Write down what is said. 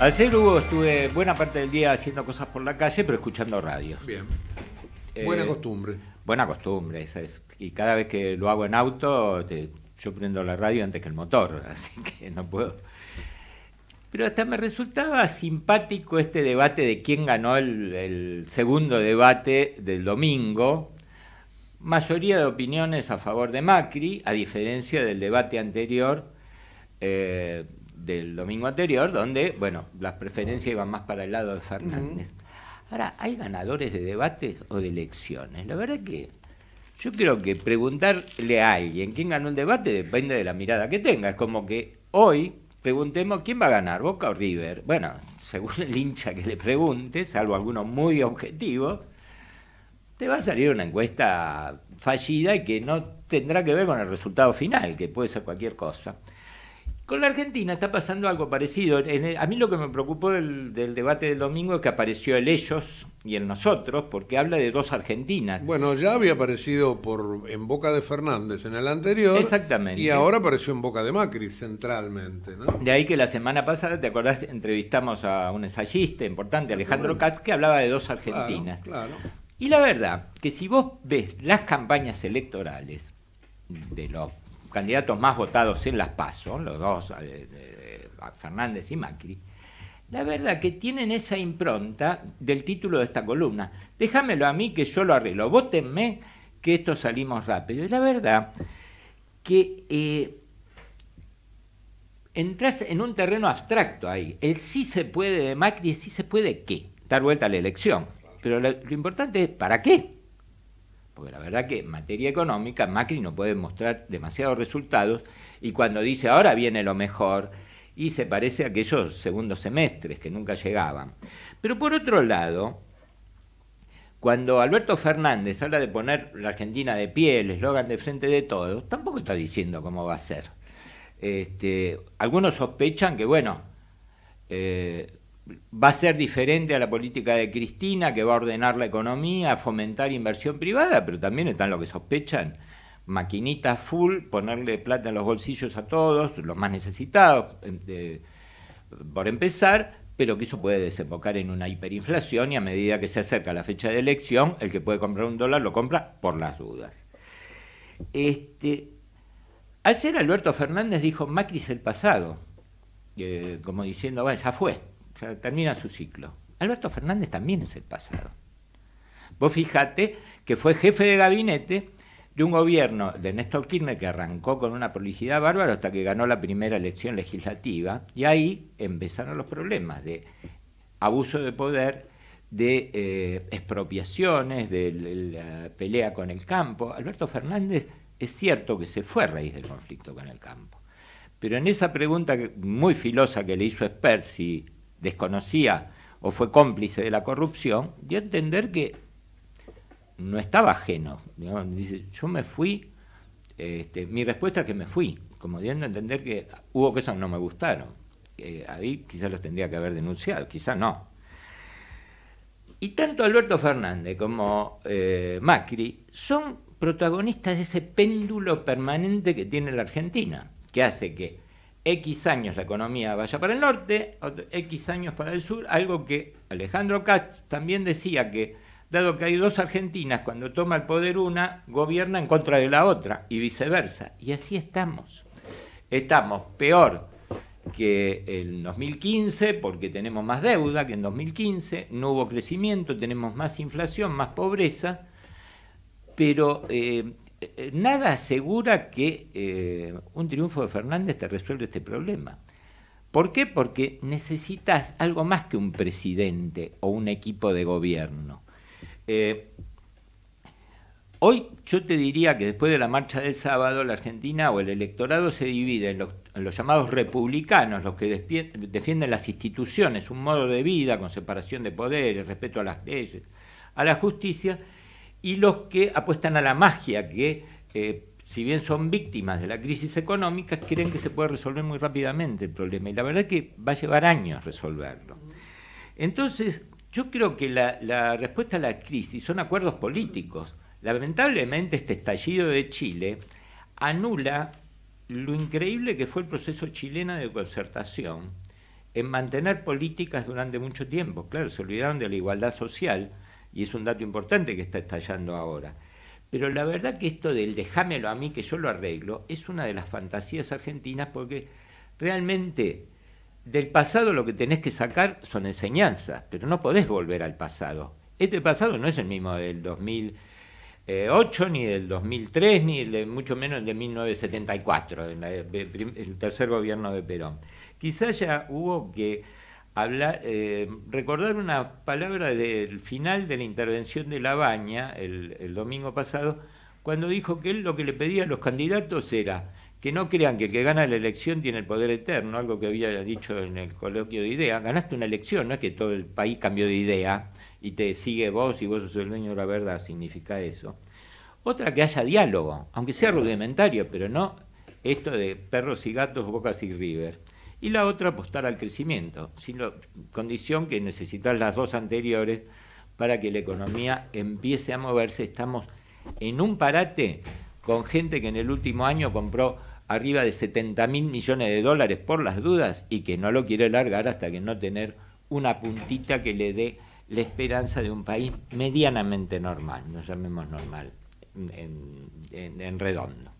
Ayer Hugo, estuve buena parte del día haciendo cosas por la calle, pero escuchando radio. Bien. Eh, buena costumbre. Buena costumbre, esa es. Y cada vez que lo hago en auto, yo prendo la radio antes que el motor, así que no puedo. Pero hasta me resultaba simpático este debate de quién ganó el, segundo debate del domingo. Mayoría de opiniones a favor de Macri, a diferencia del debate anterior. Eh, del domingo anterior, donde, bueno, las preferencias iban más para el lado de Fernández. Ahora, ¿hay ganadores de debates o de elecciones? La verdad que yo creo que preguntarle a alguien quién ganó el debate depende de la mirada que tenga. Es como que hoy preguntemos quién va a ganar, Boca o River. Bueno, según el hincha que le preguntes salvo algunos muy objetivos, te va a salir una encuesta fallida y que no tendrá que ver con el resultado final, que puede ser cualquier cosa. Con la Argentina está pasando algo parecido. a mí lo que me preocupó del, debate del domingo es que apareció el ellos y el nosotros, porque habla de dos Argentinas. Bueno, ya había aparecido por en boca de Fernández en el anterior. Exactamente. Y ahora apareció en boca de Macri centralmente. De ahí que la semana pasada, ¿te acordás? Entrevistamos a un ensayista importante, Alejandro Katz, que hablaba de dos Argentinas. claro. Y la verdad, que si vos ves las campañas electorales de los candidatos más votados en las PASO, los dos, eh, eh, Fernández y Macri, la verdad que tienen esa impronta del título de esta columna. Déjamelo a mí que yo lo arreglo. Vótenme que esto salimos rápido. Y la verdad que eh, entras en un terreno abstracto ahí. El sí se puede de Macri, el sí se puede qué. Dar vuelta a la elección. Pero lo importante es para qué porque la verdad que en materia económica Macri no puede mostrar demasiados resultados y cuando dice ahora viene lo mejor y se parece a aquellos segundos semestres que nunca llegaban. Pero por otro lado, cuando Alberto Fernández habla de poner la Argentina de pie, el eslogan de frente de todos, tampoco está diciendo cómo va a ser. Este, algunos sospechan que, bueno, eh, va a ser diferente a la política de Cristina, que va a ordenar la economía, fomentar inversión privada, pero también están lo que sospechan, maquinitas full, ponerle plata en los bolsillos a todos, los más necesitados, em, por empezar, pero que eso puede desembocar en una hiperinflación y a medida que se acerca la fecha de elección, el que puede comprar un dólar lo compra por las dudas. Este, ayer Alberto Fernández dijo, Macri es el pasado, eh, como diciendo, bueno, ya fue termina su ciclo. Alberto Fernández también es el pasado. Vos fijate que fue jefe de gabinete de un gobierno de Néstor Kirchner que arrancó con una prolijidad bárbara hasta que ganó la primera elección legislativa y ahí empezaron los problemas de abuso de poder, de eh, expropiaciones, de la pelea con el campo. Alberto Fernández es cierto que se fue a raíz del conflicto con el campo, pero en esa pregunta muy filosa que le hizo Esper desconocía o fue cómplice de la corrupción, dio a entender que no estaba ajeno. dice, yo me fui, este, mi respuesta es que me fui, como dio a entender que hubo cosas que no me gustaron. ahí quizás los tendría que haber denunciado, quizás no. Y tanto Alberto Fernández como eh, Macri son protagonistas de ese péndulo permanente que tiene la Argentina, que hace que X años la economía vaya para el norte, X años para el sur, algo que Alejandro Katz también decía que, dado que hay dos Argentinas, cuando toma el poder una, gobierna en contra de la otra y viceversa. Y así estamos. Estamos peor que en 2015, porque tenemos más deuda que en 2015, no hubo crecimiento, tenemos más inflación, más pobreza, pero eh, eh, eh, nada asegura que eh, un triunfo de Fernández te resuelva este problema. ¿Por qué? Porque necesitas algo más que un presidente o un equipo de gobierno. hoy yo te diría que después de la marcha del sábado, la Argentina o el electorado se divide en los llamados republicanos, los que defienden las instituciones, un modo de vida con separación de poderes, respeto a las leyes, a la justicia, y los que apuestan a la magia, que eh, si bien son víctimas de la crisis económica, creen que se puede resolver muy rápidamente el problema. Y la verdad es que va a llevar años resolverlo. Entonces, yo creo que la respuesta a la crisis son acuerdos políticos. Lamentablemente, este estallido de Chile anula lo increíble que fue el proceso chileno de concertación en mantener políticas durante mucho tiempo. Claro, se olvidaron de la igualdad social, y es un dato importante que está estallando ahora. Pero la verdad que esto del déjamelo a mí que yo lo arreglo es una de las fantasías argentinas porque realmente del pasado lo que tenés que sacar son enseñanzas, pero no podés volver al pasado. Este pasado no es el mismo del 2008, ni del 2003, ni mucho menos el de 1974, el tercer gobierno de Perón. Quizás ya hubo que eh, recordar una palabra del final de la intervención de Labaña el, el domingo pasado, cuando dijo que lo que le pedía a los candidatos era que no crean que el que gana la elección tiene el poder eterno, algo que había dicho en el coloquio de idea. Ganaste una elección, no es que todo el país cambió de idea y te sigue vos y vos sos el dueño de la verdad, significa eso. Otra que haya diálogo, aunque sea rudimentario, pero no esto de perros y gatos, bocas y rivers y la otra apostar al crecimiento, sin condición que necesitas las dos anteriores para que la economía empiece a moverse. Estamos en un parate con gente que en el último año compró arriba de 70 mil millones de dólares por las dudas y que no lo quiere largar hasta que no tener una puntita que le dé la esperanza de un país medianamente normal, no llamemos normal, en redondo.